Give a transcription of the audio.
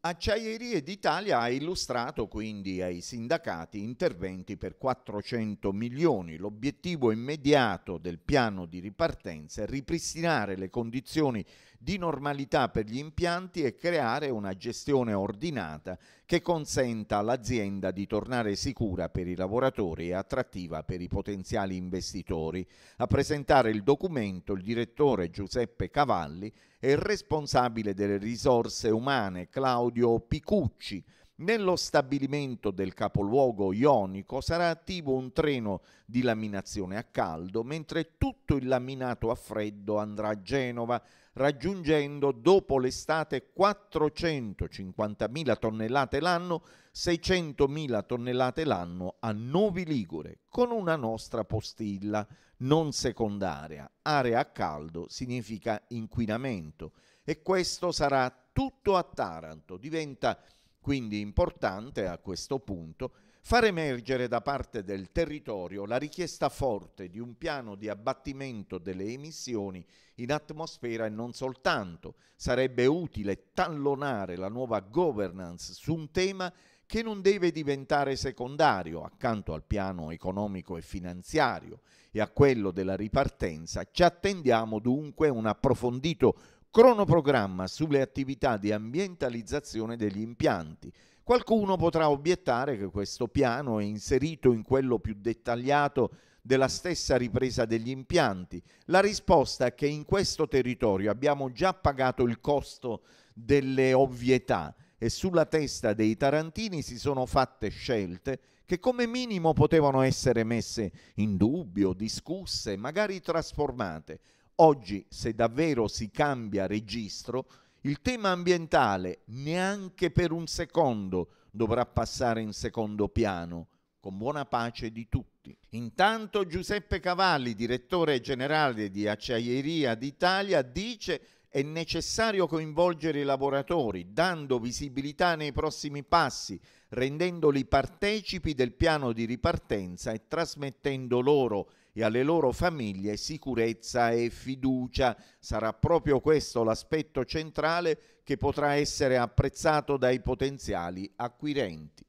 Acciaierie d'Italia ha illustrato quindi ai sindacati interventi per 400 milioni. L'obiettivo immediato del piano di ripartenza è ripristinare le condizioni di normalità per gli impianti e creare una gestione ordinata che consenta all'azienda di tornare sicura per i lavoratori e attrattiva per i potenziali investitori. A presentare il documento il direttore Giuseppe Cavalli e il responsabile delle risorse umane Claudio Picucci nello stabilimento del capoluogo ionico sarà attivo un treno di laminazione a caldo, mentre tutto il laminato a freddo andrà a Genova, raggiungendo dopo l'estate 450.000 tonnellate l'anno, 600.000 tonnellate l'anno a Novi Ligure, con una nostra postilla non secondaria. Area a caldo significa inquinamento e questo sarà tutto a Taranto, diventa quindi importante a questo punto far emergere da parte del territorio la richiesta forte di un piano di abbattimento delle emissioni in atmosfera e non soltanto. Sarebbe utile tallonare la nuova governance su un tema che non deve diventare secondario accanto al piano economico e finanziario e a quello della ripartenza. Ci attendiamo dunque un approfondito cronoprogramma sulle attività di ambientalizzazione degli impianti. Qualcuno potrà obiettare che questo piano è inserito in quello più dettagliato della stessa ripresa degli impianti. La risposta è che in questo territorio abbiamo già pagato il costo delle ovvietà e sulla testa dei tarantini si sono fatte scelte che come minimo potevano essere messe in dubbio, discusse, magari trasformate. Oggi, se davvero si cambia registro, il tema ambientale neanche per un secondo dovrà passare in secondo piano, con buona pace di tutti. Intanto Giuseppe Cavalli, direttore generale di Acciaieria d'Italia, dice è necessario coinvolgere i lavoratori, dando visibilità nei prossimi passi, rendendoli partecipi del piano di ripartenza e trasmettendo loro e alle loro famiglie sicurezza e fiducia. Sarà proprio questo l'aspetto centrale che potrà essere apprezzato dai potenziali acquirenti.